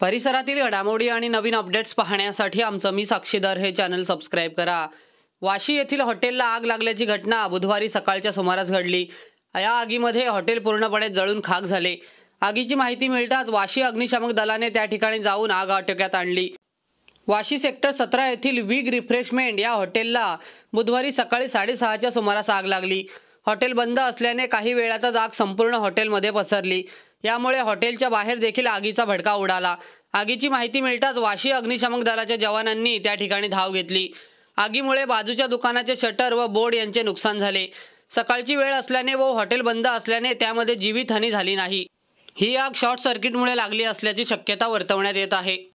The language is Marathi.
परिसरातील घडामोडी आणि नवीन अपडेट्स पाहण्यासाठी आमचं मी साक्षीदार हे चॅनल सबस्क्राईब करा वाशी येथील हॉटेलला आग लागल्याची घटना बुधवारी सकाळच्या सुमारास घडली या आगीमध्ये हॉटेल पूर्णपणे जळून खाक झाले आगीची माहिती मिळताच वाशी अग्निशामक दलाने त्या ठिकाणी जाऊन आग आटोक्यात आणली वाशी सेक्टर सतरा येथील विग रिफ्रेशमेंट या हॉटेलला बुधवारी सकाळी साडेसहाच्या सुमारास आग लागली हॉटेल बंद असल्याने काही वेळातच आग संपूर्ण हॉटेलमध्ये पसरली यामुळे हॉटेलच्या बाहेर देखील आगीचा भडका उडाला आगीची माहिती मिळताच वाशी अग्निशमक दलाच्या जवानांनी त्या ठिकाणी धाव घेतली आगीमुळे बाजूच्या दुकानाचे शटर व बोर्ड यांचे नुकसान झाले सकाळची वेळ असल्याने व हॉटेल बंद असल्याने त्यामध्ये जीवितहानी झाली नाही ही आग शॉर्ट सर्किटमुळे लागली असल्याची शक्यता वर्तवण्यात येत आहे